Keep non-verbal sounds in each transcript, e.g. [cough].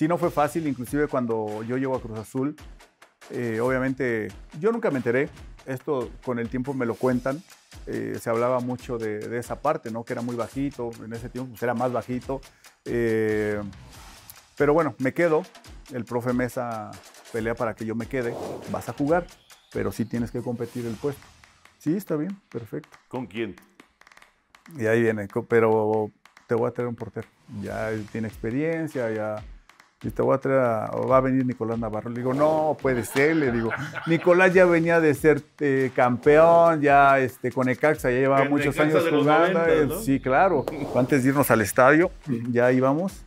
sí no fue fácil, inclusive cuando yo llego a Cruz Azul, eh, obviamente yo nunca me enteré, esto con el tiempo me lo cuentan, eh, se hablaba mucho de, esa parte, ¿no? que era muy bajito, en ese tiempo pues, era más bajito, eh, pero bueno, me quedo, el profe Mesa pelea para que yo me quede, vas a jugar, pero sí tienes que competir el puesto. Sí, está bien, perfecto. ¿Con quién? Y ahí viene, pero te voy a traer un portero. Ya tiene experiencia, ya y te voy a traer va a venir Nicolás Navarro. Le digo, no, puede ser, le digo. Nicolás ya venía de ser eh, campeón, ya este, con Ecaxa, ya llevaba muchos años jugando. Sí, claro. Antes de irnos al estadio, ya íbamos.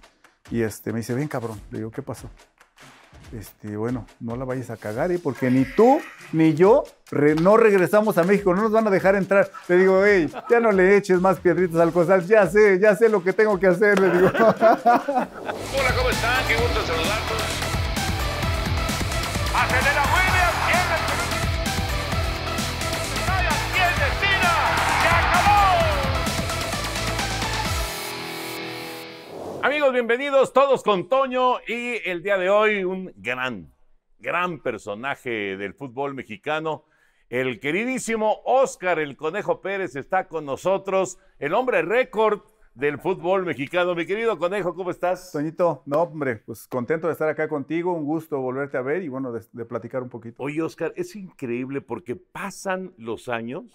Y este, me dice, ven cabrón. Le digo, ¿qué pasó? este, bueno, no la vayas a cagar, ¿eh? porque ni tú ni yo no regresamos a México, no nos van a dejar entrar. Te digo, hey, ya no le eches más piedritas al costal, ya sé, ya sé lo que tengo que hacer, le digo. [laughs] Hola, ¿cómo están? Qué gusto Amigos, bienvenidos todos con Toño y el día de hoy un gran, gran personaje del fútbol mexicano. El queridísimo Oscar el Conejo Pérez está con nosotros, el hombre récord del fútbol mexicano. Mi querido Conejo, ¿cómo estás? Toñito, no hombre, pues contento de estar acá contigo, un gusto volverte a ver y bueno, de, platicar un poquito. Oye Oscar, es increíble porque pasan los años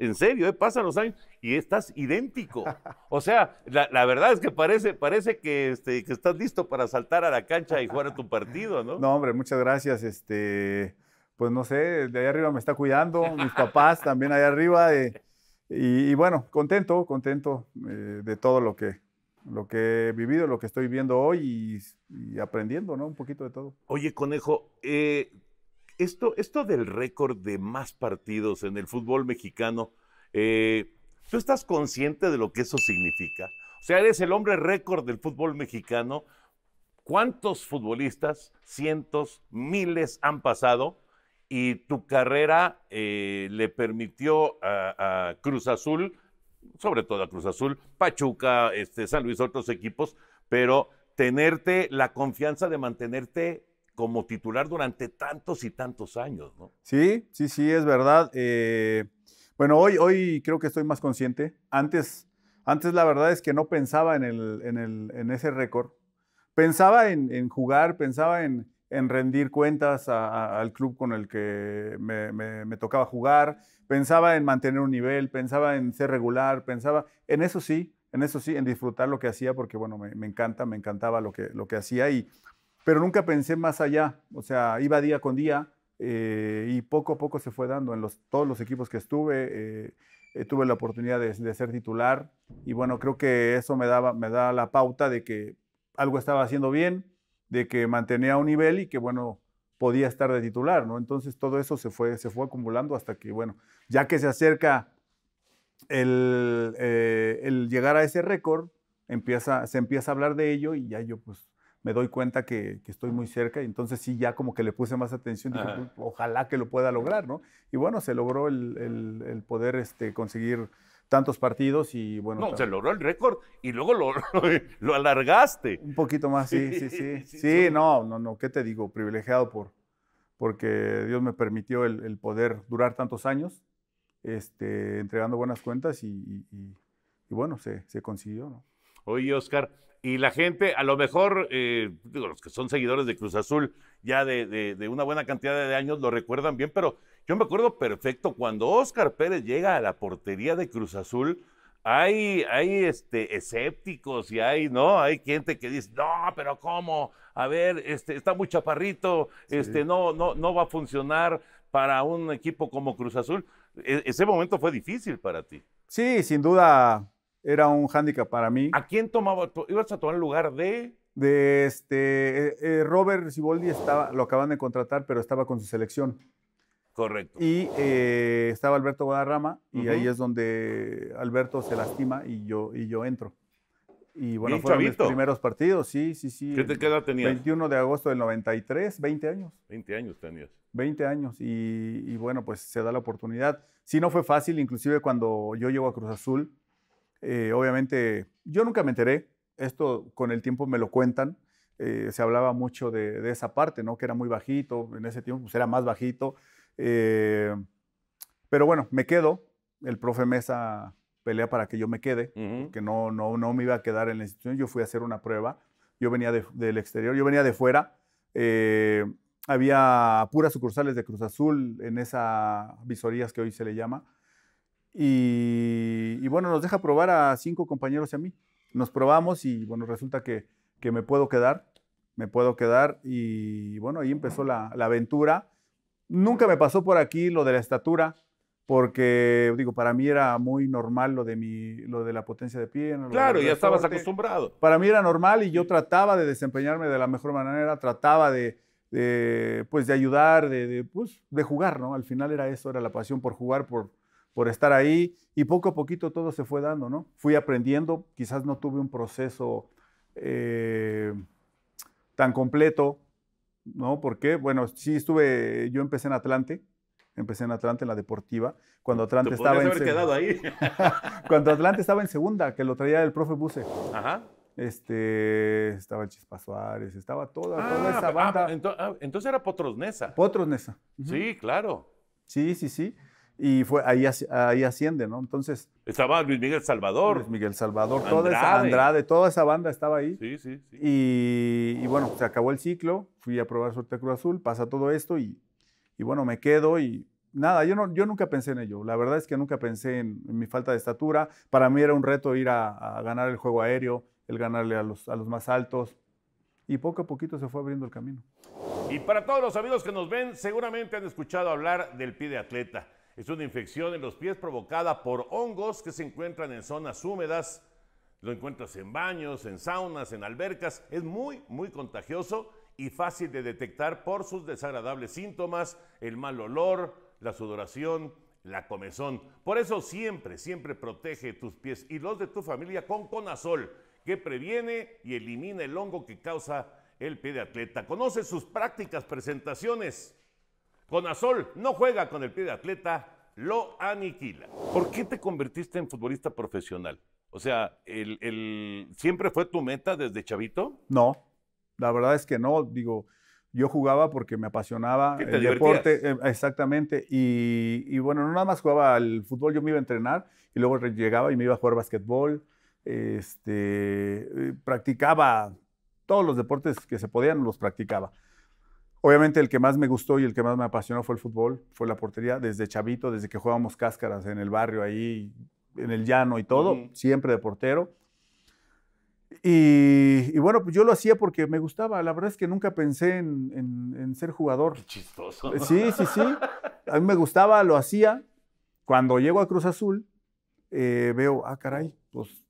en serio, eh, pasan los años y estás idéntico. O sea, la, verdad es que parece, parece este, que, estás listo para saltar a la cancha y jugar a tu partido, ¿no? No, hombre, muchas gracias. Este, pues no sé, de allá arriba me está cuidando, mis papás también allá arriba. Eh, y, bueno, contento, contento eh, de todo lo que, lo que he vivido, lo que estoy viendo hoy y, y, aprendiendo, ¿no? Un poquito de todo. Oye, conejo, eh, esto, del récord de más partidos en el fútbol mexicano, eh, ¿tú estás consciente de lo que eso significa? O sea, eres el hombre récord del fútbol mexicano. ¿Cuántos futbolistas, cientos, miles han pasado? Y tu carrera eh, le permitió a, Cruz Azul, sobre todo a Cruz Azul, Pachuca, este, San Luis, otros equipos, pero tenerte la confianza de mantenerte como titular durante tantos y tantos años, ¿no? Sí, sí, sí, es verdad. Eh, bueno, hoy, hoy creo que estoy más consciente. Antes, antes la verdad es que no pensaba en, el, en, ese récord. Pensaba en, jugar, pensaba en, rendir cuentas al club con el que me, tocaba jugar, pensaba en mantener un nivel, pensaba en ser regular, pensaba en eso sí, en eso sí, en disfrutar lo que hacía, porque bueno, me, me encanta, me encantaba lo que, lo que hacía y pero nunca pensé más allá, o sea, iba día con día eh, y poco a poco se fue dando en todos los equipos que estuve. Eh, eh, tuve la oportunidad de, ser titular y bueno, creo que eso me, daba, me da la pauta de que algo estaba haciendo bien, de que mantenía un nivel y que bueno, podía estar de titular, ¿no? Entonces todo eso se fue, se fue acumulando hasta que bueno, ya que se acerca el, llegar a ese récord, empieza, se empieza a hablar de ello y ya yo pues me doy cuenta que, estoy muy cerca y entonces sí, ya como que le puse más atención, pues, ojalá que lo pueda lograr, ¿no? Y bueno, se logró el, poder este, conseguir tantos partidos y bueno. No, se logró el récord y luego lo, [laughs] alargaste. Un poquito más, sí, [laughs] sí, sí. Sí, no, no, no, ¿qué te digo? Privilegiado por, porque Dios me permitió el, poder durar tantos años, este, entregando buenas cuentas y, bueno, se consiguió, ¿no? Oye, Oscar, y la gente, a lo mejor, eh, digo, los que son seguidores de Cruz Azul ya de, una buena cantidad de años lo recuerdan bien, pero yo me acuerdo perfecto cuando Oscar Pérez llega a la portería de Cruz Azul. Hay, hay este, escépticos y hay, ¿no? Hay gente que dice, no, pero ¿cómo? A ver, este, está muy chaparrito, este, no, no, no va a funcionar para un equipo como Cruz Azul. E, ese momento fue difícil para ti. Sí, sin duda era un hándicap para mí. ¿A quién tomaba? ¿Ibas a tomar el lugar de...? De este, eh, eh, Robert Siboldi estaba, lo acaban de contratar, pero estaba con su selección. Correcto. Y eh, estaba Alberto Guadarrama y ahí es donde Alberto se lastima y yo, y yo entro. Y bueno, fueron los primeros partidos, sí, sí, sí. ¿Qué, te, edad tenías? 21 de agosto del 93, 20 años. 20 años tenías. 20 años y, y bueno, pues se da la oportunidad. Sí, no fue fácil, inclusive cuando yo llego a Cruz Azul, eh, obviamente, yo nunca me enteré, esto con el tiempo me lo cuentan. Eh, se hablaba mucho de, esa parte, ¿no? Que era muy bajito, en ese tiempo pues era más bajito. Eh, pero bueno, me quedo. El profe Mesa pelea para que yo me quede, que no, no, no me iba a quedar en la institución. Yo fui a hacer una prueba. Yo venía del exterior, yo venía de fuera. había puras sucursales de Cruz Azul en esas visorías que hoy se le llama. Y, bueno, nos deja probar a cinco compañeros y a mí. Nos probamos y bueno, resulta que, me puedo quedar, me puedo quedar y bueno, ahí empezó la, aventura. Nunca me pasó por aquí lo de la estatura, porque digo, para mí era muy normal lo de, mi, lo de la potencia de pie. Claro, ya estabas acostumbrado. Para mí era normal y yo trataba de desempeñarme de la mejor manera, trataba de, pues, de ayudar, de, de, pues, de jugar, ¿no? Al final era eso, era la pasión por jugar, por, por estar ahí y poco a poquito todo se fue dando, ¿no? Fui aprendiendo, quizás no tuve un proceso eh, tan completo, ¿no? Porque, bueno, sí estuve, yo empecé en Atlante, empecé en Atlante en la deportiva, cuando Atlante estaba en haber quedado ahí. [laughs] cuando Atlante estaba en segunda, que lo traía el profe Buse. Ajá. Este, estaba el Chispa Suárez, estaba toda, ah, esa ah, banda. Ah, entonces era Potrosnesa. Potrosnesa. Sí, claro. Sí, sí, sí y fue ahí, ahí asciende, ¿no? Entonces. Estaba Luis Miguel Salvador. Luis Miguel Salvador, Andrade. toda esa, Andrade, toda esa banda estaba ahí. Sí, sí, sí. Y, bueno, se acabó el ciclo, fui a probar suerte Cruz Azul, pasa todo esto y, y bueno, me quedo y nada, yo, no, yo nunca pensé en ello. La verdad es que nunca pensé en, mi falta de estatura. Para mí era un reto ir a, ganar el juego aéreo, el ganarle a los, a los más altos. Y poco a poquito se fue abriendo el camino. Y para todos los amigos que nos ven, seguramente han escuchado hablar del pie de atleta. Es una infección en los pies provocada por hongos que se encuentran en zonas húmedas. Lo encuentras en baños, en saunas, en albercas. Es muy, muy contagioso y fácil de detectar por sus desagradables síntomas, el mal olor, la sudoración, la comezón. Por eso siempre, siempre protege tus pies y los de tu familia con Conazol, que previene y elimina el hongo que causa el pie de atleta. Conoce sus prácticas presentaciones Conazol no juega con el pie de atleta, lo aniquila. ¿Por qué te convertiste en futbolista profesional? O sea, el, ¿siempre fue tu meta desde chavito? No, la verdad es que no. Digo, yo jugaba porque me apasionaba el deporte, eh, exactamente. Y, bueno, no nada más jugaba al fútbol, yo me iba a entrenar y luego llegaba y me iba a jugar basquetbol. Este, eh, practicaba todos los deportes que se podían, los practicaba. Obviamente el que más me gustó y el que más me apasionó fue el fútbol, fue la portería, desde chavito, desde que jugábamos cáscaras en el barrio ahí, en el llano y todo, siempre de portero. Y, bueno, pues yo lo hacía porque me gustaba. La verdad es que nunca pensé en, ser jugador. Qué chistoso. Eh, sí, sí, sí. A mí me gustaba, lo hacía. Cuando llego a Cruz Azul, eh, veo, ah, caray, pues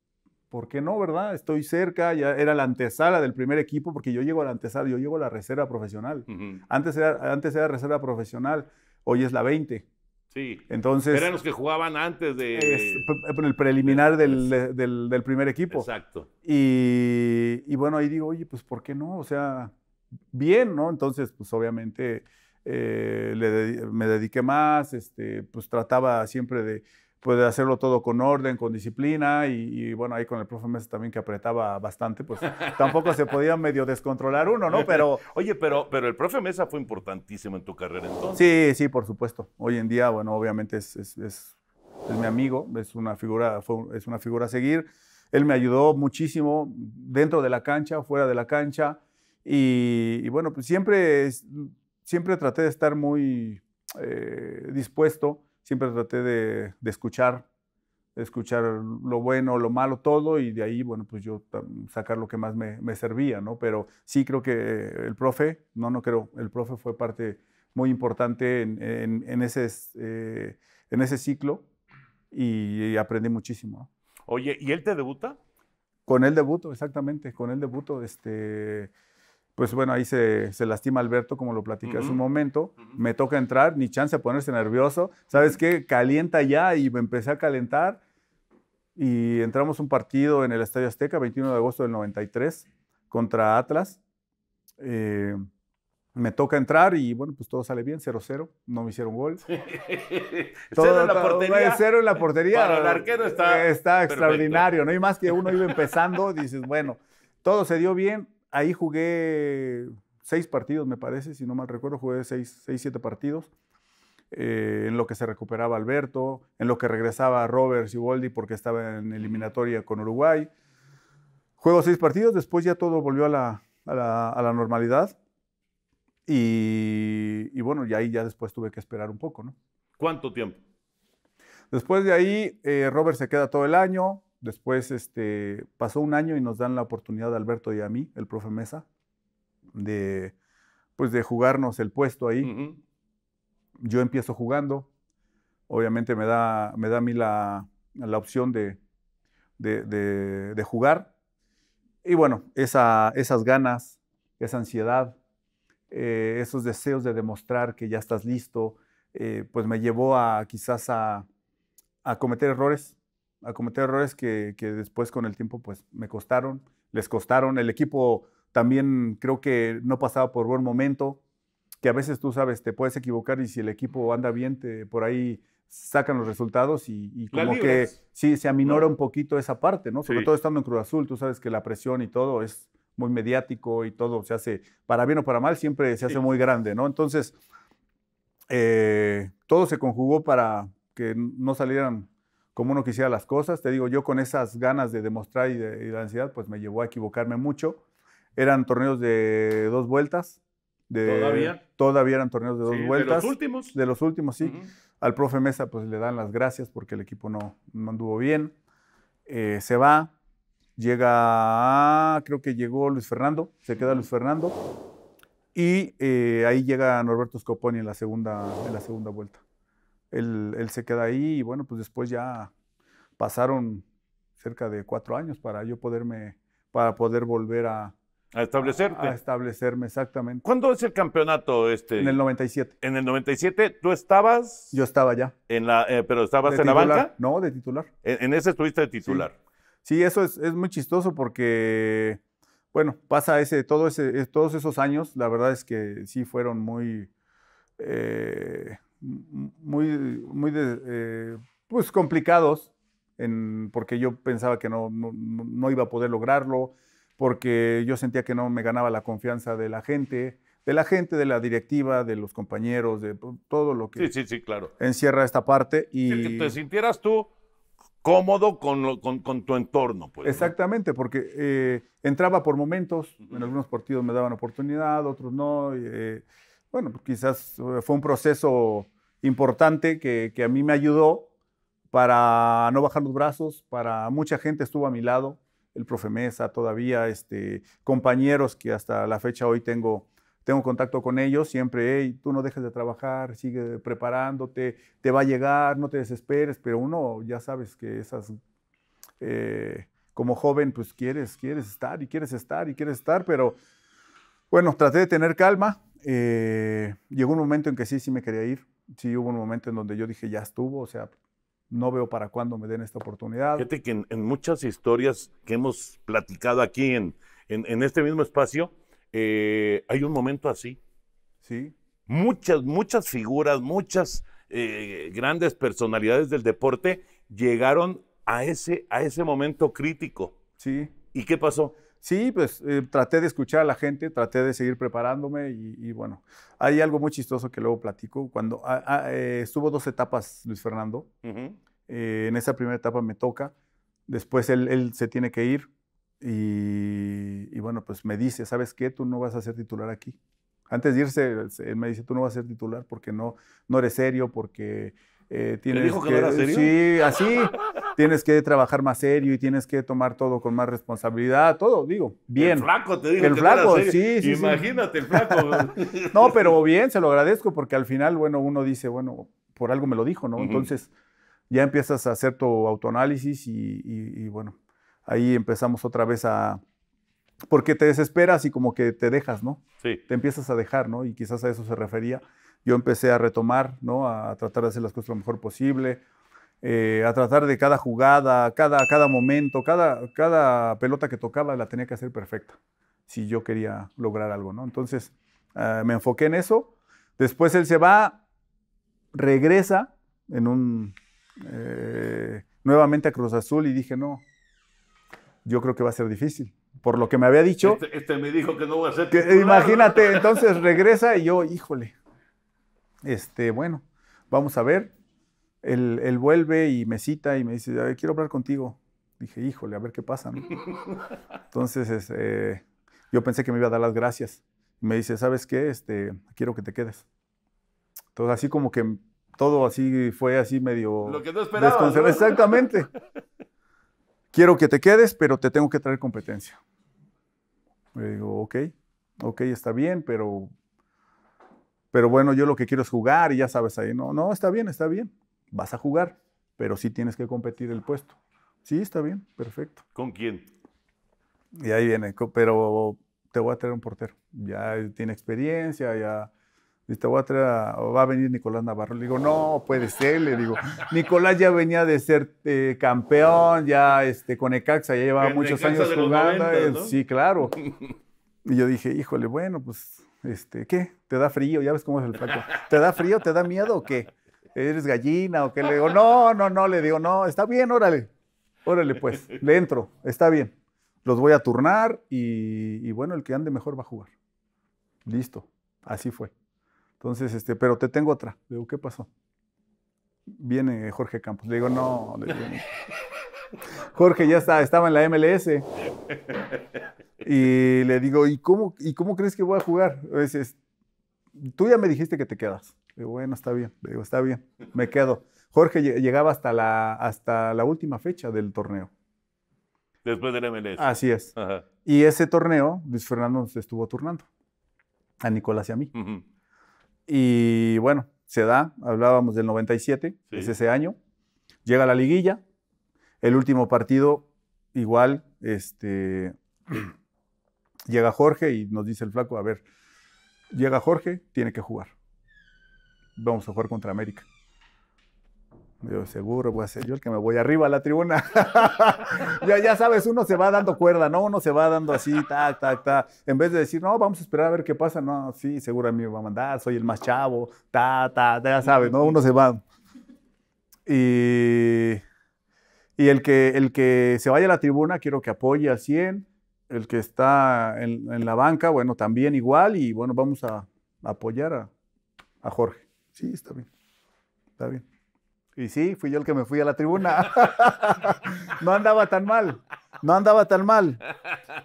¿por qué no, verdad? Estoy cerca, ya era la antesala del primer equipo, porque yo llego a la antesala, yo llego a la reserva profesional. antes, era, antes era reserva profesional, hoy es la 20. Sí. Entonces. Eran los que jugaban antes de. el preliminar del, primer equipo. Exacto. Y, bueno, ahí digo, oye, pues ¿por qué no? O sea, bien, ¿no? Entonces, pues obviamente eh, me dediqué más, este, pues trataba siempre de puede hacerlo todo con orden, con disciplina y, bueno, ahí con el profe Mesa también que apretaba bastante, pues tampoco se podía medio descontrolar uno, ¿no? Pero... [laughs] Oye, pero, pero el profe Mesa fue importantísimo en tu carrera entonces. Sí, sí, por supuesto. Hoy en día, bueno, obviamente es, es, mi amigo, es una, figura, es una figura a seguir. Él me ayudó muchísimo dentro de la cancha, fuera de la cancha y, bueno, pues siempre, siempre traté de estar muy eh, dispuesto siempre traté de, escuchar, escuchar lo bueno, lo malo, todo, y de ahí, bueno, pues yo sacar lo que más me, servía, ¿no? Pero sí creo que el profe, no, no creo, el profe fue parte muy importante en, ese, eh, en ese ciclo y, aprendí muchísimo. Oye, ¿y él te debuta? Con él debuto, exactamente, con él debuto, este pues bueno, ahí se, lastima Alberto, como lo platicé hace un momento. Me toca entrar, ni chance de ponerse nervioso. ¿Sabes qué? Calienta ya y me empecé a calentar. Y entramos un partido en el Estadio Azteca, 21 de agosto del 93, contra Atlas. Eh, me toca entrar y bueno, pues todo sale bien, 0-0, no me hicieron gol. [laughs] cero en la portería. el arquero está. Está extraordinario, ¿no? hay más que uno iba empezando, dices, bueno, todo se dio bien, ahí jugué seis partidos, me parece, si no mal recuerdo, jugué seis, siete partidos. Eh, en lo que se recuperaba Alberto, en lo que regresaba Roberts y Waldi porque estaba en eliminatoria con Uruguay. Juego seis partidos, después ya todo volvió a la, normalidad. Y, bueno, y ahí ya después tuve que esperar un poco, ¿no? ¿Cuánto tiempo? Después de ahí, eh, Robert se queda todo el año, Después este, pasó un año y nos dan la oportunidad de Alberto y a mí, el profe Mesa, de, pues de jugarnos el puesto ahí. Yo empiezo jugando. Obviamente me da, me da a mí la, opción de, jugar. Y bueno, esa, esas ganas, esa ansiedad, eh, esos deseos de demostrar que ya estás listo, eh, pues me llevó a quizás a cometer errores a cometer errores que, después con el tiempo pues me costaron, les costaron. El equipo también creo que no pasaba por buen momento, que a veces tú sabes, te puedes equivocar y si el equipo anda bien, te, por ahí sacan los resultados y, como que sí, se aminora un poquito esa parte, ¿no? Sobre todo estando en Cruz Azul, tú sabes que la presión y todo es muy mediático y todo se hace, para bien o para mal, siempre se hace muy grande, ¿no? Entonces, eh, todo se conjugó para que no salieran como uno quisiera las cosas. Te digo, yo con esas ganas de demostrar y de, la ansiedad, pues me llevó a equivocarme mucho. Eran torneos de dos vueltas. ¿Todavía? Todavía eran torneos de dos vueltas. ¿De los últimos? De los últimos, sí. Al profe Mesa, pues le dan las gracias porque el equipo no, anduvo bien. Eh, se va, llega, ah, creo que llegó Luis Fernando, se queda Luis Fernando. Y eh, ahí llega Norberto Scoponi en la segunda, en la segunda vuelta él, se queda ahí y bueno, pues después ya pasaron cerca de cuatro años para yo poderme, para poder volver a, a establecerte. A, establecerme, exactamente. ¿Cuándo es el campeonato este? En el 97. En el 97, ¿tú estabas? Yo estaba ya. En la, eh, ¿Pero estabas en la banca? No, de titular. En, ese estuviste de titular. Sí, eso es, es, muy chistoso porque, bueno, pasa ese, todo ese, todos esos años, la verdad es que sí fueron muy, eh, muy, muy eh, pues complicados, en, porque yo pensaba que no, no, iba a poder lograrlo, porque yo sentía que no me ganaba la confianza de la gente, de la gente, de la directiva, de los compañeros, de todo lo que sí, sí, sí, claro. encierra esta parte. Y que te sintieras tú cómodo con, con, con tu entorno. Pues, Exactamente, porque eh, entraba por momentos, en algunos partidos me daban oportunidad, otros no. Eh, bueno, pues, quizás fue un proceso importante que, a mí me ayudó para no bajar los brazos, para mucha gente estuvo a mi lado, el profe Mesa todavía, este, compañeros que hasta la fecha hoy tengo, tengo contacto con ellos, siempre, hey, tú no dejes de trabajar, sigue preparándote, te va a llegar, no te desesperes, pero uno ya sabes que esas, eh, como joven, pues quieres, quieres estar y quieres estar y quieres estar, pero bueno, traté de tener calma, eh, llegó un momento en que sí, sí me quería ir, sí hubo un momento en donde yo dije, ya estuvo, o sea, no veo para cuándo me den esta oportunidad. Fíjate que en, muchas historias que hemos platicado aquí en, en, este mismo espacio, eh, hay un momento así. Sí. Muchas, muchas figuras, muchas eh, grandes personalidades del deporte llegaron a ese, a ese momento crítico. Sí. ¿Y qué pasó? Sí, pues eh, traté de escuchar a la gente, traté de seguir preparándome y, bueno, hay algo muy chistoso que luego platico. Cuando ah, ah, eh, estuvo dos etapas Luis Fernando, eh, en esa primera etapa me toca, después él, se tiene que ir y, y, bueno, pues me dice, ¿sabes qué? Tú no vas a ser titular aquí. Antes de irse, él me dice, tú no vas a ser titular porque no, no eres serio, porque eh, dijo que, era serio? Sí, así. tienes que trabajar más serio y tienes que tomar todo con más responsabilidad, todo, digo, bien. El flaco te digo. El flaco, no sí, sí. Imagínate, el flaco. [laughs] no, pero bien, se lo agradezco porque al final, bueno, uno dice, bueno, por algo me lo dijo, ¿no? Entonces ya empiezas a hacer tu autoanálisis y, y bueno, ahí empezamos otra vez a, porque te desesperas y como que te dejas, ¿no? Sí. Te empiezas a dejar, ¿no? Y quizás a eso se refería yo empecé a retomar, ¿no? a tratar de hacer las cosas lo mejor posible, eh, a tratar de cada jugada, cada, cada momento, cada, cada pelota que tocaba la tenía que hacer perfecta si yo quería lograr algo. ¿no? Entonces eh, me enfoqué en eso. Después él se va, regresa en un, eh, nuevamente a Cruz Azul y dije, no, yo creo que va a ser difícil. Por lo que me había dicho. Este, este me dijo que no va a ser. Que, imagínate, [laughs] entonces regresa y yo, híjole, este, bueno, vamos a ver. Él, vuelve y me cita y me dice, quiero hablar contigo. Dije, híjole, a ver qué pasa. Entonces, este, yo pensé que me iba a dar las gracias. Me dice, ¿sabes qué? Este, quiero que te quedes. Entonces, así como que todo así fue así medio... Lo que no esperaba. Exactamente. quiero que te quedes, pero te tengo que traer competencia. Le digo, ok, ok, está bien, pero pero bueno, yo lo que quiero es jugar y ya sabes ahí, no, no, está bien, está bien, vas a jugar, pero sí tienes que competir el puesto. Sí, está bien, perfecto. ¿Con quién? Y ahí viene, pero te voy a traer un portero. Ya tiene experiencia, ya te voy a traer va a venir Nicolás Navarro. Le digo, no, puede ser, le digo, [laughs] Nicolás ya venía de ser eh, campeón, ya este, con Ecaxa, ya llevaba muchos años jugando. Eh, sí, claro. [laughs] Y yo dije, híjole, bueno, pues este, ¿Qué? ¿Te da frío? Ya ves cómo es el flaco. ¿Te da frío? ¿Te da miedo o qué? ¿Eres gallina o qué? Le digo, no, no, no, le digo, no, está bien, órale. Órale, pues, le entro, está bien. Los voy a turnar y, bueno, el que ande mejor va a jugar. Listo, así fue. Entonces, este, pero te tengo otra. Le digo, ¿qué pasó? Viene Jorge Campos. Le digo, no, le digo, no. Jorge ya está, estaba en la MLS. Y le digo, ¿y cómo, ¿y cómo crees que voy a jugar? tú ya me dijiste que te quedas. bueno, está bien. Le digo, está bien, me quedo. Jorge llegaba hasta la, hasta la última fecha del torneo. Después del MLS. Así es. Y ese torneo, Luis Fernando se estuvo turnando a Nicolás y a mí. Y bueno, se da, hablábamos del 97, es ese año. Llega la liguilla, el último partido igual, este, Llega Jorge y nos dice el flaco, a ver, llega Jorge, tiene que jugar. Vamos a jugar contra América. Yo seguro voy a ser yo el que me voy arriba a la tribuna. [laughs] ya, ya sabes, uno se va dando cuerda, ¿no? Uno se va dando así, ta, ta, ta. En vez de decir, no, vamos a esperar a ver qué pasa. No, sí, seguro a mí me va a mandar, soy el más chavo, ta, ta, ya sabes, ¿no? Uno se va. Y, el, que, el que se vaya a la tribuna, quiero que apoye a 100, el que está en, la banca, bueno, también igual y bueno, vamos a, apoyar a, Jorge. Sí, está bien, está bien. Y sí, fui yo el que me fui a la tribuna. [laughs] no andaba tan mal, no andaba tan mal.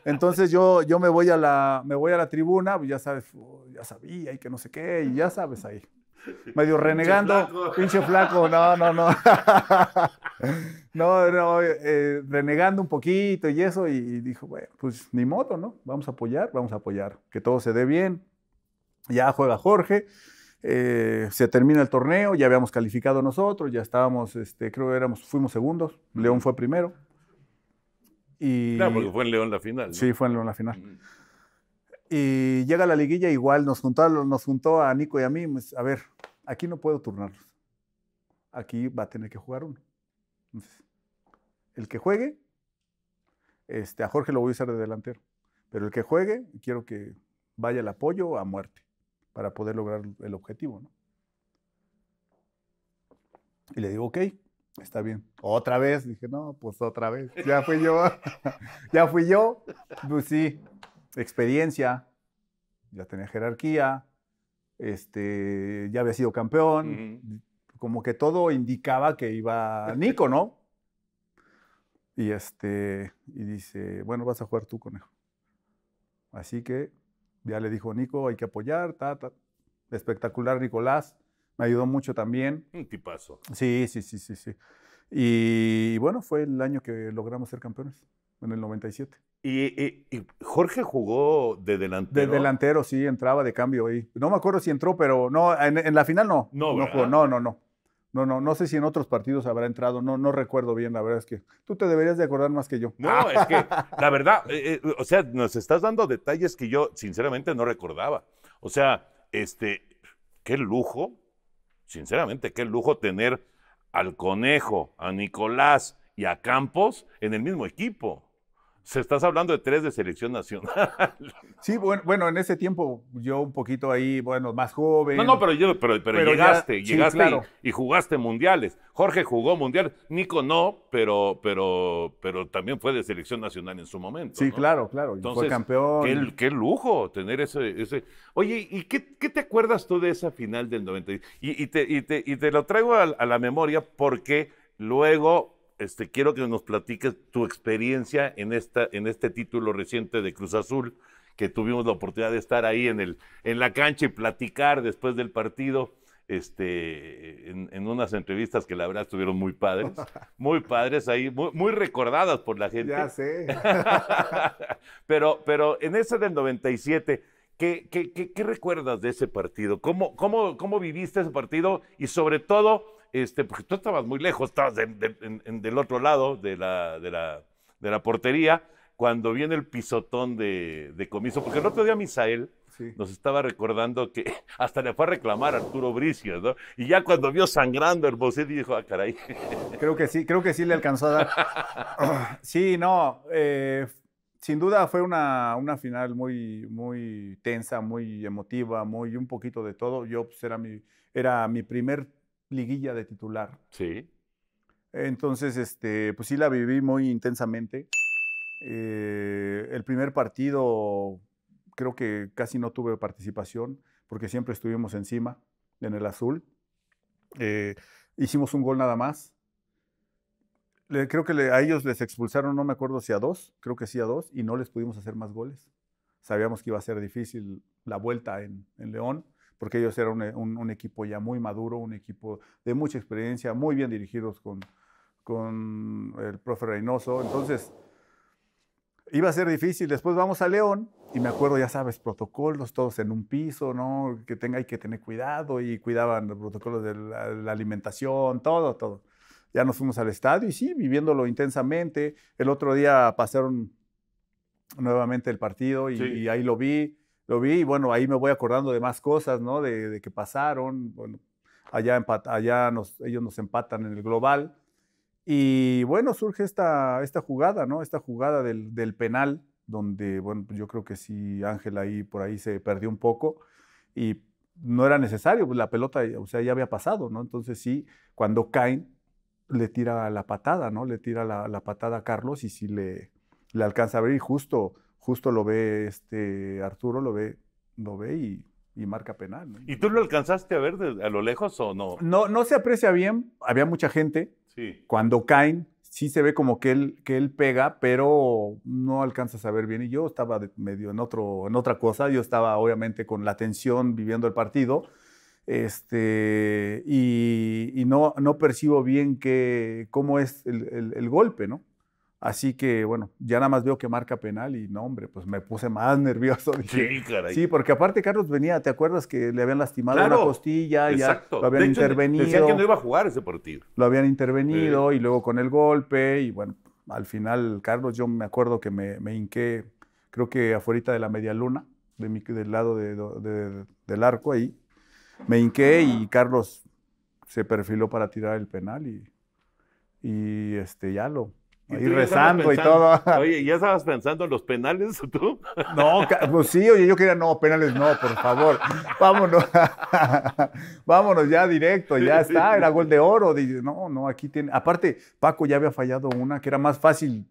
Entonces yo, yo me, voy a la, me voy a la tribuna, pues ya sabes, ya sabía y que no sé qué, y ya sabes ahí medio renegando. Pinche flaco, no, no, no. [laughs] no, no, eh, renegando un poquito y eso. Y, dijo, bueno, pues ni modo, ¿no? Vamos a apoyar, vamos a apoyar. Que todo se dé bien. Ya juega Jorge. Eh, se termina el torneo, ya habíamos calificado nosotros, ya estábamos, este, creo que éramos, fuimos segundos, León fue primero. Y, claro, porque fue en León la final. Sí, fue en León la final y llega la liguilla igual, nos juntó, nos juntó a Nico y a mí, pues, a ver, aquí no puedo turnarlos, aquí va a tener que jugar uno. el que juegue, este, a Jorge lo voy a usar de delantero, pero el que juegue, quiero que vaya el apoyo a muerte para poder lograr el objetivo. ¿no? Y le digo, ok, está bien. Otra vez, dije, no, pues otra vez, ya fui yo, [laughs] ya fui yo, pues sí, experiencia, ya tenía jerarquía, este, ya había sido campeón, como que todo indicaba que iba Nico, ¿no? Y, este, y dice, bueno, vas a jugar tú, conejo. Así que ya le dijo Nico, hay que apoyar, ta, ta. Espectacular Nicolás, me ayudó mucho también. Un tipazo. Sí, sí, sí, sí, sí. Y bueno, fue el año que logramos ser campeones, en el 97. Y, Jorge jugó de delantero. De delantero, sí, entraba de cambio ahí. No me acuerdo si entró, pero no, en, la final no. No, no, no, no, no, no. sé si en otros partidos habrá entrado, no, no recuerdo bien, la verdad es que tú te deberías de acordar más que yo. No, es que la verdad, eh, eh, o sea, nos estás dando detalles que yo sinceramente no recordaba. O sea, este, qué lujo, sinceramente, qué lujo tener al Conejo, a Nicolás y a Campos en el mismo equipo. Se estás hablando de tres de selección nacional. [laughs] Sí, bueno, bueno, en ese tiempo yo un poquito ahí, bueno, más joven. No, no, pero, llegaste, llegaste y, jugaste mundiales. Jorge jugó mundial, Nico no, pero, pero, pero también fue de selección nacional en su momento. Sí, claro, claro. fue campeón. Qué, lujo tener ese. ese... Oye, ¿y qué, te acuerdas tú de esa final del 90? Y, te, lo traigo a la memoria porque luego este, quiero que nos platiques tu experiencia en, este título reciente de Cruz Azul, que tuvimos la oportunidad de estar ahí en, la cancha y platicar después del partido. Este, en, unas entrevistas que la verdad estuvieron muy padres, [laughs] muy padres ahí, muy, recordadas por la gente. Ya sé. [laughs] pero, en ese del 97, ¿qué, recuerdas de ese partido? cómo, viviste ese partido? Y sobre todo, este, porque tú estabas muy lejos, estabas del otro lado de la, de la, de la portería, cuando viene el pisotón de, comiso, porque el otro día Misael nos estaba recordando que [laughs] hasta le fue a reclamar Arturo Bricio, ¿no? Y ya cuando vio sangrando el Bocet dijo, ah, caray. [laughs] Creo que sí, creo que sí le alcanzó a dar. [laughs] sí, no, eh, sin duda fue una, una, final muy, muy tensa, muy emotiva, muy un poquito de todo. Yo pues, era mi, era mi primer liguilla de titular. Sí. Entonces, este, pues sí la viví muy intensamente. Eh, el primer partido creo que casi no tuve participación porque siempre estuvimos encima en el azul. Eh, hicimos un gol nada más. creo que a ellos les expulsaron, no me acuerdo si a dos, creo que sí a dos, y no les pudimos hacer más goles. Sabíamos que iba a ser difícil la vuelta en, en León porque ellos eran eh, un, equipo ya muy maduro, un equipo de mucha experiencia, muy bien dirigidos con, con el profe Reynoso. Entonces, iba a ser difícil. Después vamos a León y me acuerdo, ya sabes, protocolos, todos en un piso, ¿no? Que tenga, hay que tener cuidado y cuidaban los protocolos de la, alimentación, todo, todo. Ya nos fuimos al estadio y sí, viviéndolo intensamente. El otro día pasaron nuevamente el partido y ahí lo vi lo vi y bueno, ahí me voy acordando de más cosas, ¿no? De, que pasaron, bueno, allá, allá ellos nos empatan en el global. Y bueno, surge esta, esta jugada, ¿no? Esta jugada del, penal, donde, bueno, pues, yo creo que sí, Ángel ahí por ahí se perdió un poco y no era necesario, pues la pelota, eh, o sea, ya había pasado, ¿no? Entonces sí, cuando caen, le tira la patada, ¿no? Le tira la, patada a Carlos y si le, le alcanza a abrir justo justo lo ve este Arturo, lo ve, lo ve y, marca penal. ¿Y tú lo alcanzaste a ver a lo lejos o no? No, no se aprecia bien, había mucha gente. Sí. Cuando caen, sí se ve como que él, que él pega, pero no alcanzas a ver bien. Y yo estaba medio en, otro, en otra cosa, yo estaba obviamente con la tensión viviendo el partido. Este, y, no, no percibo bien que, cómo es el golpe, ¿no? Así que, bueno, ya nada más veo que marca penal y no, hombre, pues me puse más [laughs] nervioso. sí, caray. Sí, porque aparte Carlos venía, ¿te acuerdas que le habían lastimado una costilla? Exacto. lo habían intervenido. Decían que no iba a jugar ese partido. Lo habían intervenido y luego con el golpe. Y bueno, al final, Carlos, yo me acuerdo que me, hinqué, creo que afuera de la media luna, de del lado del arco ahí. Me hinqué y Carlos se perfiló para tirar el penal y, y este, ya lo y rezando y todo. Oye, ¿ya estabas pensando en los penales [laughs] tú? No, pues sí, oye, yo quería, no, penales no, por favor. Vámonos. [laughs] Vámonos ya directo, ya está, era gol de oro. Dice, no, no, aquí tiene. Aparte, Paco ya había fallado una que era más fácil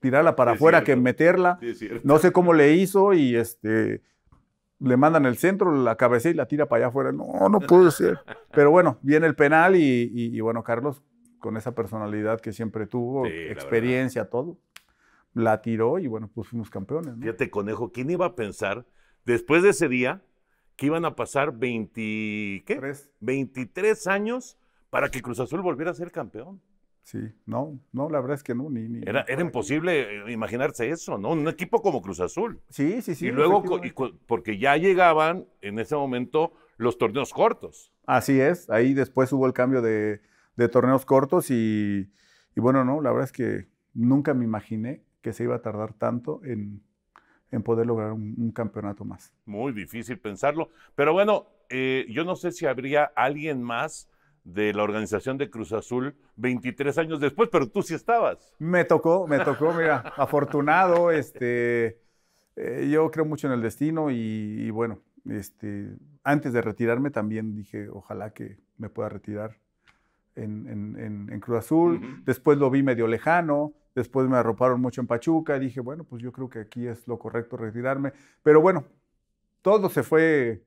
tirarla para afuera que meterla. no sé cómo le hizo y este le mandan el centro, la cabecea y la tira para allá afuera. No, no puede ser. Pero bueno, viene el penal y bueno, Carlos con esa personalidad que siempre tuvo, experiencia, todo, la tiró y bueno, pues fuimos campeones. ¿no? Fíjate, conejo, ¿quién iba a pensar después de ese día que iban a pasar 20, 23 años para que Cruz Azul volviera a ser campeón? Sí, no, no, la verdad es que no, ni. era, era imposible eh, imaginarse eso, ¿no? Un equipo como Cruz Azul. Sí, sí, sí. Y luego, porque ya llegaban en ese momento los torneos cortos. Así es, ahí después hubo el cambio de, de torneos cortos y, bueno, no, la verdad es que nunca me imaginé que se iba a tardar tanto en, poder lograr un, campeonato más. Muy difícil pensarlo, pero bueno, eh, yo no sé si habría alguien más de la organización de Cruz Azul 23 años después, pero tú sí estabas. Me tocó, me tocó, mira, [laughs] afortunado, este, eh, yo creo mucho en el destino y, y bueno, este, antes de retirarme también dije, ojalá que me pueda retirar en, en, en, Cruz Azul, después lo vi medio lejano, después me arroparon mucho en Pachuca, dije, bueno, pues yo creo que aquí es lo correcto retirarme, pero bueno, todo se fue,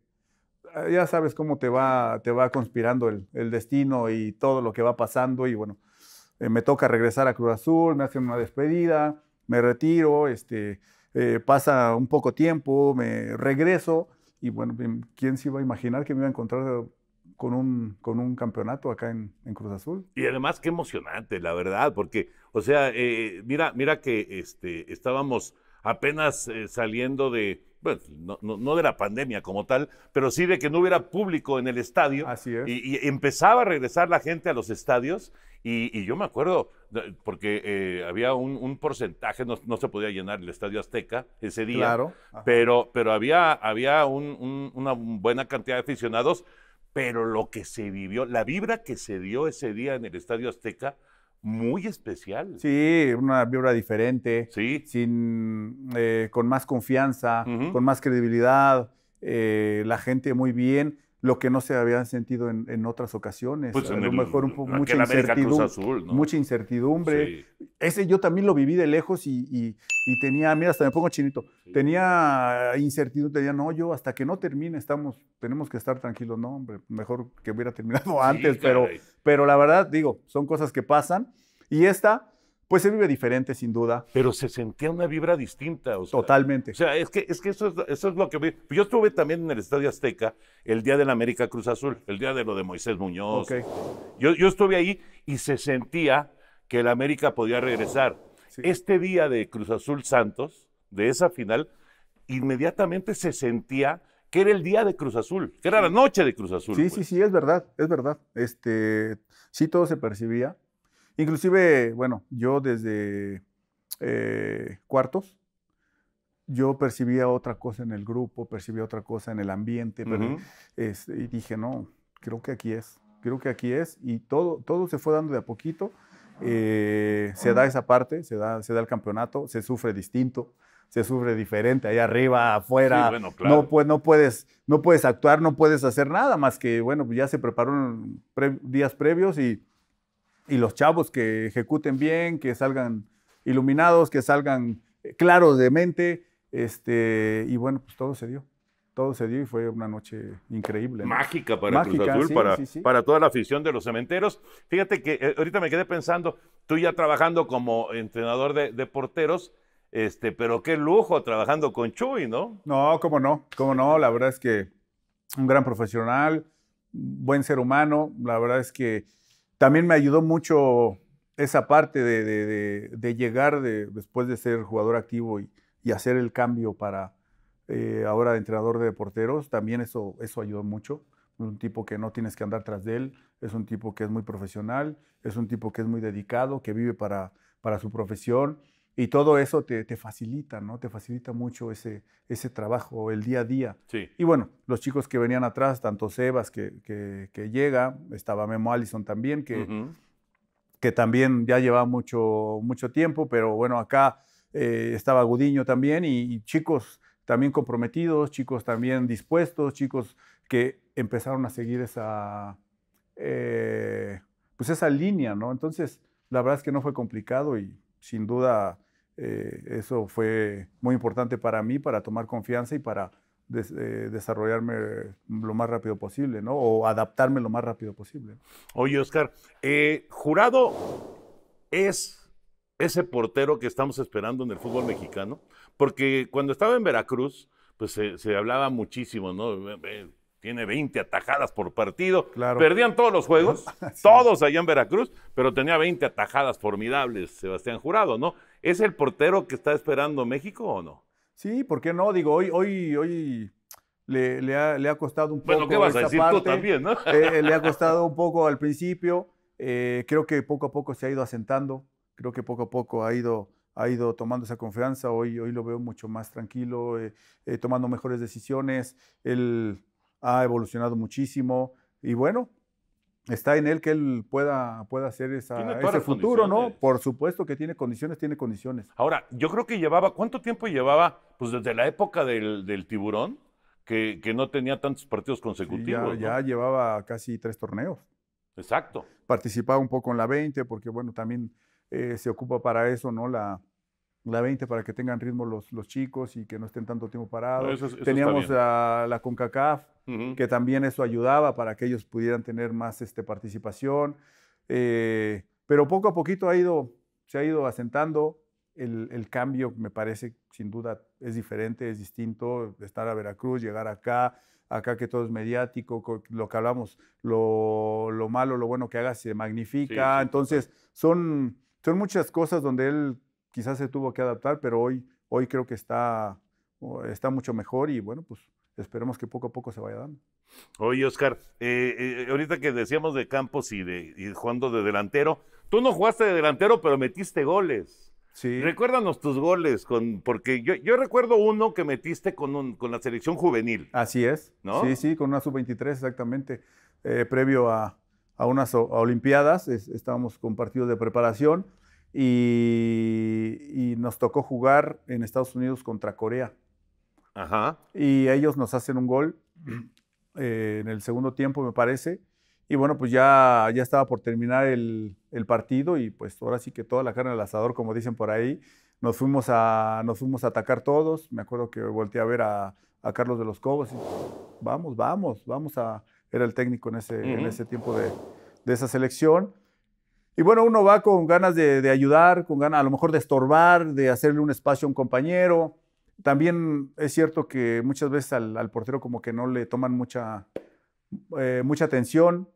ah, ya sabes cómo te va, te va conspirando el, destino y todo lo que va pasando, y bueno, eh, me toca regresar a Cruz Azul, me hacen una despedida, me retiro, este, eh, pasa un poco tiempo, me regreso, y bueno, ¿quién se iba a imaginar que me iba a encontrar con un, con un campeonato acá en, Cruz Azul. Y además, qué emocionante, la verdad, porque, o sea, eh, mira, mira que este, estábamos apenas eh, saliendo de, bueno, no, de la pandemia como tal, pero sí de que no hubiera público en el estadio. Así es. Y, empezaba a regresar la gente a los estadios. Y, yo me acuerdo, eh, porque había un, porcentaje, no, se podía llenar el Estadio Azteca ese día, claro. pero, pero había, había una buena cantidad de aficionados pero lo que se vivió, la vibra que se dio ese día en el Estadio Azteca, muy especial. Sí, una vibra diferente, ¿Sí? sin, eh, con más confianza, con más credibilidad, eh, la gente muy bien lo que no se habían sentido en, en otras ocasiones. Pues, a lo mejor mucha, incertidumbre, mucha incertidumbre. Ese yo también lo viví de lejos y, tenía, mira, hasta me pongo chinito, tenía incertidumbre, tenía, no, yo hasta que no termine estamos, tenemos que estar tranquilos, no, hombre, mejor que hubiera terminado [laughs] antes, pero, pero la verdad, digo, son cosas que pasan. Y esta, pues se vive diferente, sin duda. Pero se sentía una vibra distinta. O Totalmente. O sea, es que, es que eso, es, eso es lo que... Yo estuve también en el Estadio Azteca el día de la América Cruz Azul, el día de lo de Moisés Muñoz. Okay. Yo, yo estuve ahí y se sentía que el América podía regresar. Este día de Cruz Azul Santos, de esa final, inmediatamente se sentía que era el día de Cruz Azul, que era la noche de Cruz Azul. Sí, pues. sí, sí, es verdad, es verdad. Este, sí, todo se percibía. Inclusive, bueno, yo desde eh, cuartos, yo percibía otra cosa en el grupo, percibía otra cosa en el ambiente, este, y dije, no, creo que aquí es, creo que aquí es, y todo, todo se fue dando de a poquito. Eh, se da esa parte, se da, se da el campeonato, se sufre distinto, se sufre diferente, ahí arriba, afuera, no, pues, no, puedes, no puedes actuar, no puedes hacer nada más que, bueno, ya se prepararon días previos y y los chavos que ejecuten bien, que salgan iluminados, que salgan eh, claros de mente. Este, y bueno, pues todo se dio. Todo se dio y fue una noche increíble. Mágica para Cruz Azul, para, toda la afición de los cementeros. Fíjate que eh, ahorita me quedé pensando, tú ya trabajando como entrenador de, porteros, este, pero qué lujo trabajando con Chuy, ¿no? No, cómo no, cómo no. La verdad es que un gran profesional, buen ser humano. La verdad es que también me ayudó mucho esa parte de, de, de, llegar después de ser jugador activo y, hacer el cambio para eh, ahora de entrenador de porteros. También eso, eso ayudó mucho. un tipo que no tienes que andar tras de él, es un tipo que es muy profesional, es un tipo que es muy dedicado, que vive para, para su profesión y todo eso te, facilita, ¿no? Te facilita mucho ese, ese trabajo, el día a día. Sí. Y bueno, los chicos que venían atrás, tanto Sebas que, llega, estaba Memo Allison también, que, que también ya lleva mucho, mucho tiempo, pero bueno, acá eh, estaba Gudiño también y, chicos también comprometidos, chicos también dispuestos, chicos que empezaron a seguir esa, eh, pues esa línea, ¿no? Entonces, la verdad es que no fue complicado y sin duda eh, eso fue muy importante para mí, para tomar confianza y para eh, desarrollarme lo más rápido posible, ¿no? O adaptarme lo más rápido posible. Oye, Oscar, eh, jurado es ese portero que estamos esperando en el fútbol mexicano, porque cuando estaba en Veracruz, pues se, hablaba muchísimo, ¿no? Tiene 20 atajadas por partido. Perdían todos los juegos, [laughs] todos allá en Veracruz, pero tenía 20 atajadas formidables, Sebastián Jurado, ¿no? ¿Es el portero que está esperando México o no? Sí, ¿por qué no? Digo, hoy, hoy, hoy le, ha, costado un poco. Bueno, ¿qué vas a decir tú también, no? Eh, eh, le ha costado un poco al principio. Eh, creo que poco a poco se ha ido asentando. Creo que poco a poco ha ido, ha ido tomando esa confianza. Hoy, hoy lo veo mucho más tranquilo, tomando mejores decisiones. Él ha evolucionado muchísimo. Y bueno, está en él que él pueda, pueda hacer ese futuro, ¿no? Por supuesto que tiene condiciones, tiene condiciones. Ahora, yo creo que llevaba, ¿cuánto tiempo llevaba? Pues desde la época del, tiburón, que, que, no tenía tantos partidos consecutivos. ya, llevaba casi tres torneos. Exacto. Participaba un poco en la 20, porque bueno, también eh, se ocupa para eso, ¿no? La, la 20 para que tengan ritmo los, los chicos y que no estén tanto tiempo parados. Teníamos la CONCACAF, que también eso ayudaba para que ellos pudieran tener más este, participación. Eh, pero poco a poquito ha ido, se ha ido asentando. El, el, cambio, me parece, sin duda, es diferente, es distinto. Estar a Veracruz, llegar acá, acá que todo es mediático, lo que hablamos, lo, lo malo, lo bueno que haga se magnifica. Entonces, son, son muchas cosas donde él quizás se tuvo que adaptar, pero hoy, hoy creo que está, está mucho mejor y bueno, pues esperemos que poco a poco se vaya dando. Oye, Oscar, eh, eh, ahorita que decíamos de Campos y de jugando de delantero, tú no jugaste de delantero, pero metiste goles. Sí. Recuérdanos tus goles, con, porque yo, yo recuerdo uno que metiste con, un, con la selección juvenil. Así es. ¿no? Sí, sí, con una sub-23 exactamente, eh, previo a, a unas Olimpiadas, estábamos con partidos de preparación y, nos tocó jugar en Estados Unidos contra Corea. Ajá. Y ellos nos hacen un gol [clears throat] eh, en el segundo tiempo, me parece. Y bueno, pues ya, ya estaba por terminar el, el, partido y pues ahora sí que toda la carne al asador, como dicen por ahí, nos fuimos a, nos fuimos a atacar todos. Me acuerdo que volteé a ver a, Carlos de los Cobos y vamos, vamos, vamos a... Era el técnico en ese, en ese tiempo de, de, esa selección. Y bueno, uno va con ganas de, ayudar, con ganas a lo mejor de estorbar, de hacerle un espacio a un compañero. También es cierto que muchas veces al, portero como que no le toman mucha, eh, mucha atención.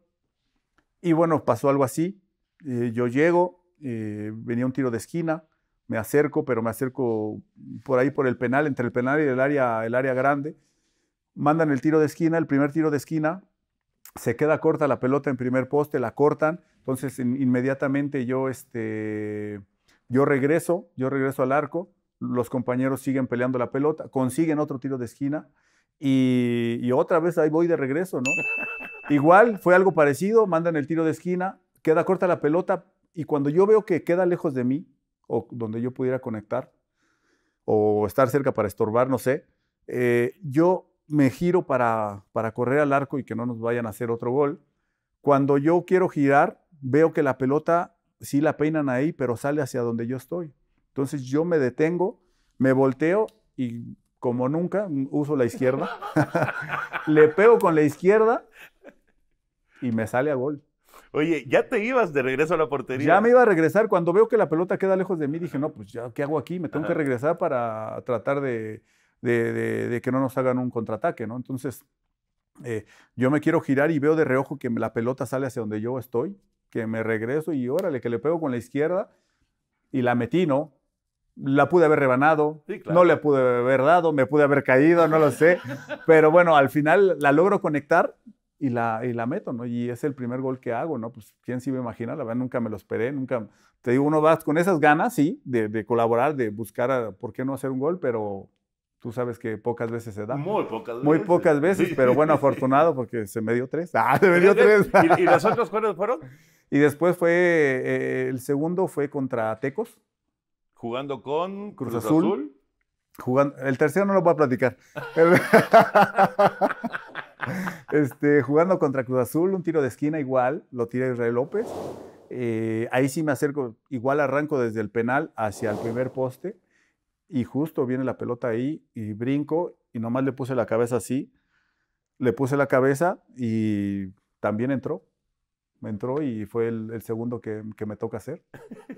Y bueno, pasó algo así. Eh, yo llego, eh, venía un tiro de esquina, me acerco, pero me acerco por ahí por el penal, entre el penal y el área, el área grande. Mandan el tiro de esquina, el primer tiro de esquina, se queda corta la pelota en primer poste, la cortan, entonces, inmediatamente yo, este, yo regreso, yo regreso al arco, los compañeros siguen peleando la pelota, consiguen otro tiro de esquina y, otra vez ahí voy de regreso, ¿no? [laughs] Igual fue algo parecido, mandan el tiro de esquina, queda corta la pelota y cuando yo veo que queda lejos de mí o donde yo pudiera conectar o estar cerca para estorbar, no sé, eh, yo me giro para, para correr al arco y que no nos vayan a hacer otro gol. Cuando yo quiero girar, veo que la pelota sí la peinan ahí, pero sale hacia donde yo estoy. Entonces yo me detengo, me volteo y como nunca mm, uso la izquierda, [laughs] le pego con la izquierda y me sale a gol. Oye, ya te ibas de regreso a la portería. Ya me iba a regresar. Cuando veo que la pelota queda lejos de mí, dije, no, pues ya, ¿qué hago aquí? Me tengo que regresar para tratar de, de, que no nos hagan un contraataque, ¿no? Entonces eh, yo me quiero girar y veo de reojo que la pelota sale hacia donde yo estoy, que me regreso y órale, que le pego con la izquierda y la metí, ¿no? La pude haber rebanado, no le pude haber dado, me pude haber caído, no lo sé. [laughs] Pero bueno, al final la logro conectar y la, y la meto, ¿no? Y es el primer gol que hago, ¿no? Pues quién sí me imagina, la verdad nunca me lo esperé, nunca. Te digo, uno va con esas ganas, sí, de, de colaborar, de buscar, ¿por qué no hacer un gol? Pero Tú sabes que pocas veces se da. Muy pocas veces. Muy pocas veces, pero bueno, afortunado porque se me dio tres. [laughs] Ah, se me dio tres. ¿Y, los otros otras cuáles fueron? [laughs] Y después fue, eh, el segundo fue contra Tecos. Jugando con Cruz, Azul. el tercero no lo voy a platicar. [laughs] este, jugando contra Cruz Azul, un tiro de esquina igual, lo tira Israel López. Eh, ahí sí me acerco, igual arranco desde el penal hacia el primer poste y justo viene la pelota ahí y brinco y nomás le puse la cabeza así, le puse la cabeza y también entró. Me entró y fue el, segundo que, me toca hacer.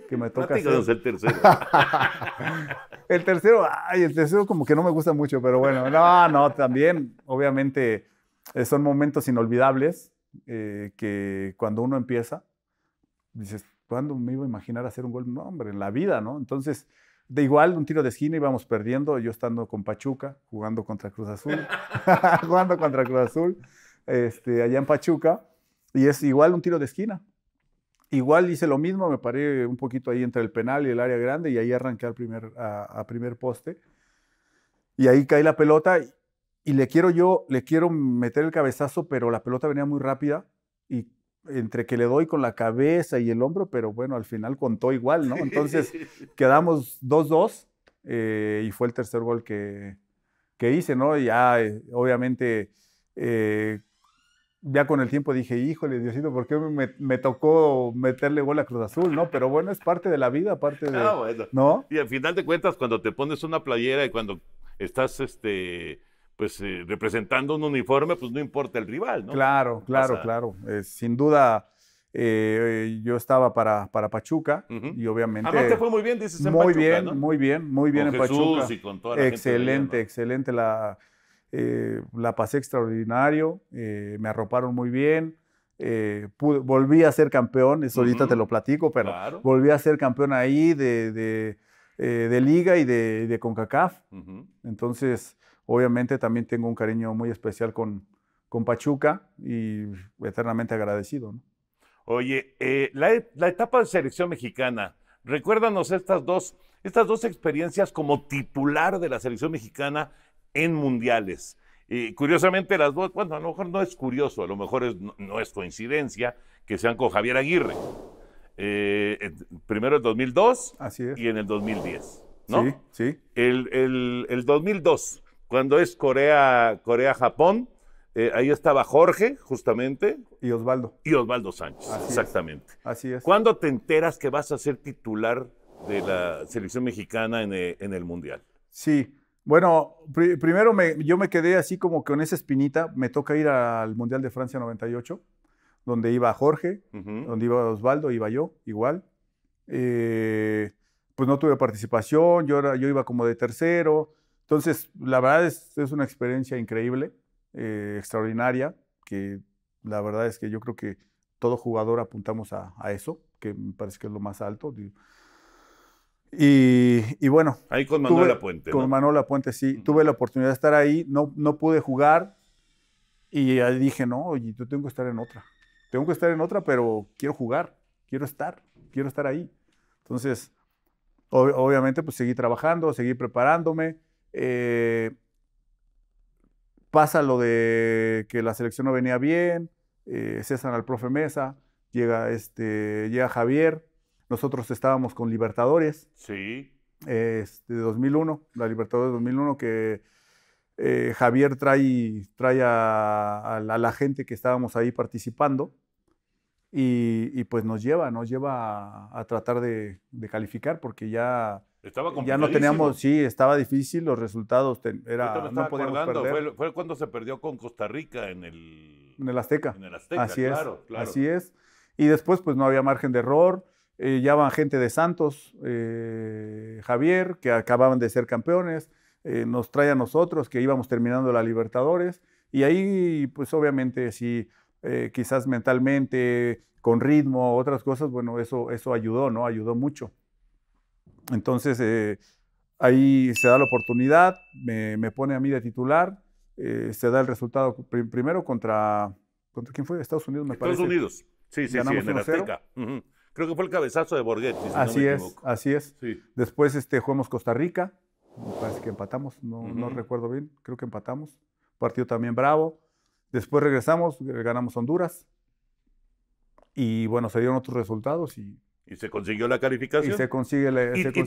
Que me [laughs] toca hacer. el tercero. [laughs] el tercero, ay, el tercero como que no me gusta mucho, pero bueno, no, no, también, obviamente, eh, son momentos inolvidables eh, que cuando uno empieza, dices, ¿cuándo me iba a imaginar hacer un gol? No, hombre, en la vida, ¿no? Entonces, de igual, un tiro de esquina y íbamos perdiendo, yo estando con Pachuca, jugando contra Cruz Azul, [laughs] [laughs] jugando contra Cruz Azul, este, allá en Pachuca, y es igual un tiro de esquina. Igual hice lo mismo, me paré un poquito ahí entre el penal y el área grande y ahí arranqué al primer, a, primer poste. Y ahí cae la pelota y, y le quiero yo, le quiero meter el cabezazo, pero la pelota venía muy rápida y entre que le doy con la cabeza y el hombro, pero bueno, al final contó igual, ¿no? Entonces [laughs] quedamos 2-2 eh, y fue el tercer gol que, que hice, ¿no? Ya, eh, obviamente, eh, ya con el tiempo dije, híjole, Diosito, ¿por qué me, tocó meterle gol a Cruz Azul, no? Pero bueno, es parte de la vida, parte de... No, ah, bueno. ¿No? Y al final de cuentas, cuando te pones una playera y cuando estás, este pues eh, representando un uniforme, pues no importa el rival, ¿no? Claro, claro, claro. Eh, sin duda, eh, yo estaba para, para Pachuca y obviamente... Además te fue muy bien, dices, en muy Pachuca, bien, Muy bien, muy bien, muy bien en Pachuca. excelente, excelente. La, la pasé extraordinario, me arroparon muy bien. volví a ser campeón, eso ahorita te lo platico, pero volví a ser campeón ahí de, liga y de, CONCACAF. Entonces, Obviamente también tengo un cariño muy especial con, con Pachuca y eternamente agradecido. Oye, eh, e, la, etapa de selección mexicana, recuérdanos estas dos, estas dos experiencias como titular de la selección mexicana en mundiales. curiosamente, las dos, bueno, a lo mejor no es curioso, a lo mejor no, es coincidencia que sean con Javier Aguirre. Eh, primero primero el 2002 y en el 2010. ¿no? Sí, sí. el, el 2002 cuando es corea Corea japón eh, ahí estaba Jorge, justamente. Y Osvaldo. Y Osvaldo Sánchez, exactamente. Así es. ¿Cuándo te enteras que vas a ser titular de la selección mexicana en eh, el, Mundial? Sí. Bueno, primero yo me quedé así como que con esa espinita. Me toca ir al Mundial de Francia 98, donde iba Jorge, donde iba Osvaldo, iba yo, igual. Eh, pues no tuve participación, yo, yo iba como de tercero. Entonces, la verdad es, es una experiencia increíble, eh, extraordinaria, que la verdad es que yo creo que todo jugador apuntamos a, a eso, que me parece que es lo más alto. Y, y, bueno. Ahí con Manuel la Puente. con Con la Puente, sí. Tuve la oportunidad de estar ahí, no, no pude jugar y dije, no, oye, yo tengo que estar en otra. Tengo que estar en otra, pero quiero jugar, quiero estar, quiero estar ahí. Entonces, obviamente, pues seguí trabajando, seguí preparándome. Eh, pasa lo de que la selección no venía bien, eh, cesan al profe Mesa, llega, este, llega Javier, nosotros estábamos con Libertadores. Sí. Este, de 2001, la Libertadores de 2001, que eh, Javier trae, a, la, gente que estábamos ahí participando y, pues nos lleva, nos lleva a, tratar de, de, calificar porque ya estaba ya no teníamos, sí, estaba difícil los resultados. era, no podíamos perder. Fue, fue, cuando se perdió con Costa Rica en el, en el Azteca. En el Azteca, así es, Así es. Y después, pues no había margen de error. Eh, ya van gente de Santos, eh, Javier, que acababan de ser campeones. Eh, nos trae a nosotros, que íbamos terminando la Libertadores. Y ahí, pues obviamente, sí, eh, quizás mentalmente, con ritmo, otras cosas, bueno, eso, eso ayudó, ¿no? Ayudó mucho. Entonces, eh, ahí se da la oportunidad, me, pone a mí de titular, eh, se da el resultado primero contra, contra, quién fue? Estados Unidos, me parece. Estados Unidos, sí, sí, en Azteca. Creo que fue el cabezazo de Borghetti. así, es, así es, Después este, jugamos Costa Rica, parece que empatamos, no, no recuerdo bien, creo que empatamos. Partido también bravo. Después regresamos, eh, ganamos Honduras. Y bueno, se dieron otros resultados y y se consiguió la calificación. Y se consigue este, Y,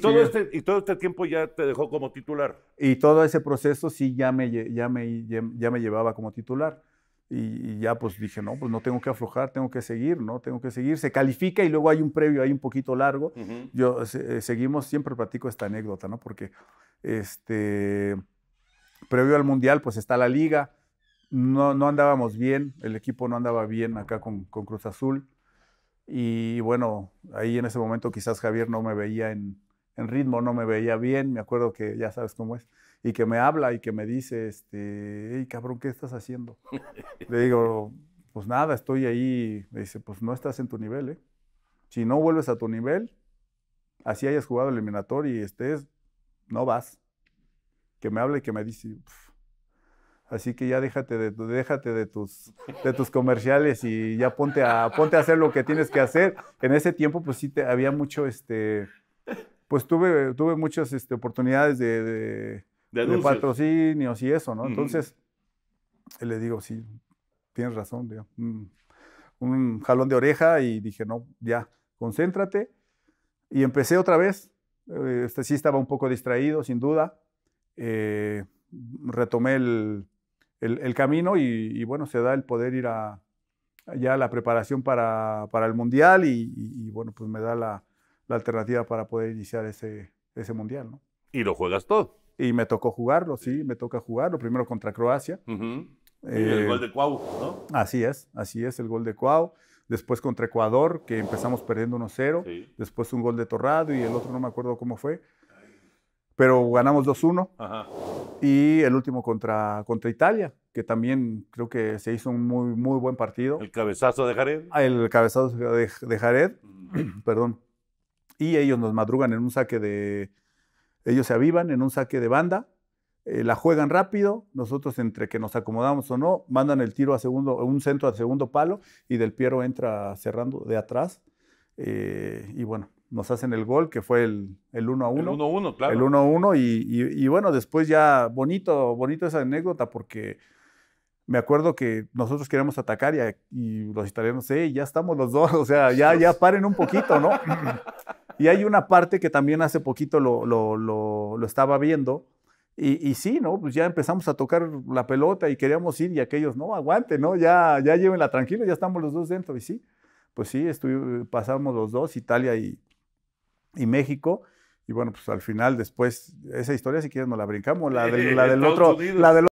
todo este, tiempo ya te dejó como titular. Y todo ese proceso sí ya me, ya me, ya me llevaba como titular. Y, ya pues dije, no, pues no tengo que aflojar, tengo que seguir, ¿no? Tengo que seguir. Se califica y luego hay un previo, ahí un poquito largo. Yo eh, seguimos, siempre platico esta anécdota, ¿no? Porque este, previo al Mundial pues está la liga. No, no andábamos bien, el equipo no andaba bien acá con, con Cruz Azul. Y bueno, ahí en ese momento quizás Javier no me veía en, ritmo, no me veía bien, me acuerdo que ya sabes cómo es, y que me habla y que me dice, este, hey cabrón, ¿qué estás haciendo? [laughs] Le digo, pues nada, estoy ahí, me dice, pues no estás en tu nivel, ¿eh? Si no vuelves a tu nivel, así hayas jugado el eliminatorio y estés, no vas. Que me habla y que me dice, Así que ya déjate de, déjate de tus, de tus comerciales y ya ponte a, ponte a hacer lo que tienes que hacer. En ese tiempo, pues sí, te, había mucho, este, pues tuve, tuve muchas este, oportunidades de, patrocinios y eso, ¿no? Entonces, le digo, sí, tienes razón, mm, Un, jalón de oreja y dije, no, ya, concéntrate. Y empecé otra vez. Eh, este, sí estaba un poco distraído, sin duda. Eh, retomé el, el, camino y, bueno, se da el poder ir a, ya la preparación para, el Mundial y, bueno, pues me da la, alternativa para poder iniciar ese, ese Mundial, ¿no? Y lo juegas todo. Y me tocó jugarlo, sí, me toca jugarlo, primero contra Croacia. y eh, el gol de Cuau, ¿no? Así es, así es, el gol de Cuau después contra Ecuador, que empezamos perdiendo 1-0, después un gol de Torrado y el otro no me acuerdo cómo fue, pero ganamos 2-1. Y el último contra, contra Italia, que también creo que se hizo un muy, muy buen partido. El cabezazo de Jared. Ah, el cabezazo de, Jared, [clears throat] perdón. Y ellos nos madrugan en un saque de... Ellos se avivan en un saque de banda, eh, la juegan rápido, nosotros entre que nos acomodamos o no, mandan el tiro a segundo, un centro a segundo palo y Del Piero entra cerrando de atrás. Eh, y bueno, nos hacen el gol, que fue el, 1 1. El 1 1, claro. El 1 1 y, bueno, después ya bonito, bonito esa anécdota porque me acuerdo que nosotros queríamos atacar y, los italianos, eh, ya estamos los dos, [laughs] o sea, ya, ya [laughs] paren un poquito, ¿no? y hay una parte que también hace poquito lo, lo, estaba viendo. Y, y, sí, ¿no? Pues ya empezamos a tocar la pelota y queríamos ir y aquellos, no, aguante, ¿no? Ya, ya llévenla tranquila, ya estamos los dos dentro. Y sí, pues sí, pasamos los dos, Italia y, y México. Y bueno, pues al final, después, esa historia, si quieres, nos la brincamos, la [laughs] del, la del otro, la